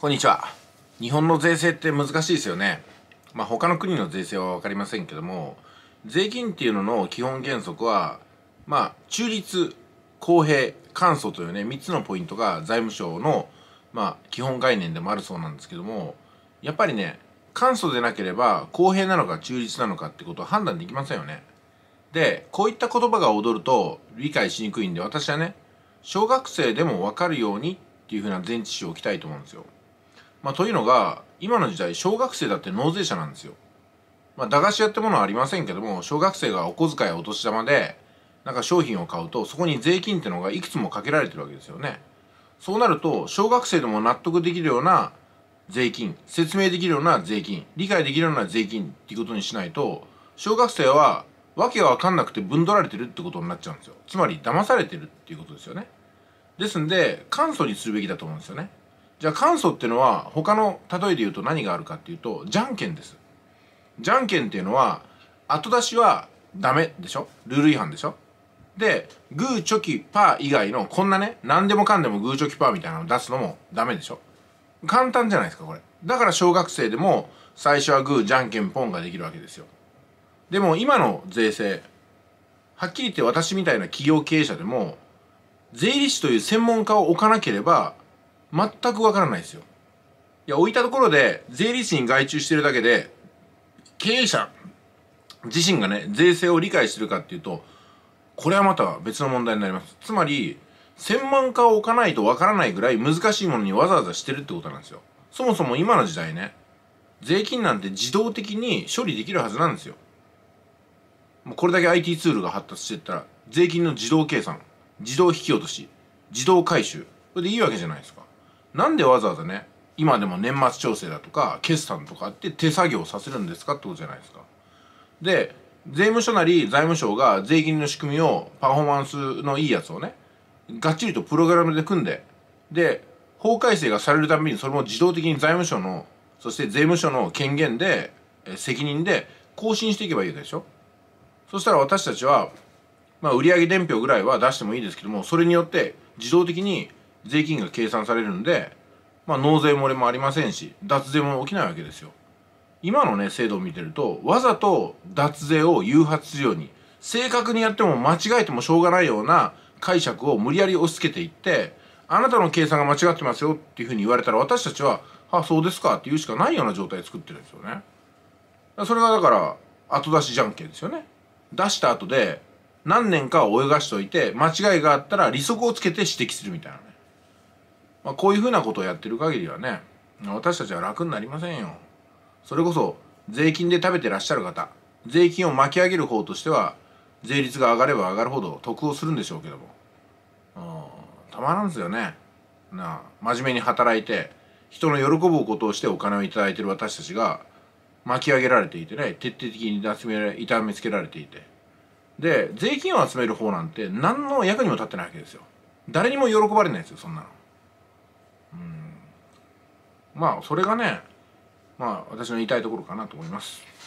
こんにちは。日本の税制って難しいですよね。まあ、他の国の税制は分かりませんけども、税金っていうのの基本原則は、まあ、中立、公平、簡素というね、3つのポイントが財務省の、まあ、基本概念でもあるそうなんですけども、やっぱりね、簡素でなければ公平なのか中立なのかってことは判断できませんよね。で、こういった言葉が踊ると理解しにくいんで、私はね、小学生でも分かるようにっていうふうな前置詞を置きたいと思うんですよ。まあ、というのが、今の時代、小学生だって納税者なんですよ。まあ、駄菓子屋ってものはありませんけども、小学生がお小遣いお年玉で、なんか商品を買うと、そこに税金ってのがいくつもかけられてるわけですよね。そうなると、小学生でも納得できるような税金、説明できるような税金、理解できるような税金っていうことにしないと、小学生は訳が分かんなくてぶんられてるってことになっちゃうんですよ。つまり、騙されてるっていうことですよね。ですんで、簡素にするべきだと思うんですよね。じゃあ簡素っていうのは他の例えで言うと何があるかっていうとじゃんけんですじゃんけんっていうのは後出しはダメでしょルール違反でしょでグーチョキパー以外のこんなね何でもかんでもグーチョキパーみたいなの出すのもダメでしょ簡単じゃないですかこれだから小学生でも最初はグーじゃんけんポンができるわけですよでも今の税制はっきり言って私みたいな企業経営者でも税理士という専門家を置かなければ全くわからないですよ。いや、置いたところで、税理士に外注してるだけで、経営者自身がね、税制を理解してるかっていうと、これはまた別の問題になります。つまり、専門家を置かないとわからないぐらい難しいものにわざわざしてるってことなんですよ。そもそも今の時代ね、税金なんて自動的に処理できるはずなんですよ。もうこれだけ IT ツールが発達してったら、税金の自動計算、自動引き落とし、自動回収、これでいいわけじゃないですか。なんでわざわざね今でも年末調整だとか決算とかって手作業させるんですかってことじゃないですか。で税務署なり財務省が税金の仕組みをパフォーマンスのいいやつをねがっちりとプログラムで組んでで法改正がされるためにそれも自動的に財務省のそして税務署の権限で責任で更新していけばいいでしょそしたら私たちは、まあ、売上伝票ぐらいは出してもいいですけどもそれによって自動的に税金が計算されるんで、まあ、納税漏れもありませんし脱税も起きないわけですよ。今のね制度を見てるとわざと脱税を誘発するように正確にやっても間違えてもしょうがないような解釈を無理やり押し付けていってあなたの計算が間違ってますよっていうふうに言われたら私たちは「あそうですか」って言うしかないような状態作ってるんですよね。それがだから後出しじゃんけんですよね。出した後で何年か泳がしといて間違いがあったら利息をつけて指摘するみたいなまあ、こういうふうなことをやってる限りはね私たちは楽になりませんよそれこそ税金で食べてらっしゃる方税金を巻き上げる方としては税率が上がれば上がるほど得をするんでしょうけどもたまらんですよねなあ、真面目に働いて人の喜ぶことをしてお金を頂いてる私たちが巻き上げられていてね徹底的に痛めつけられていてで税金を集める方なんて何の役にも立ってないわけですよ誰にも喜ばれないですよそんなのまあそれがねまあ私の言いたいところかなと思います。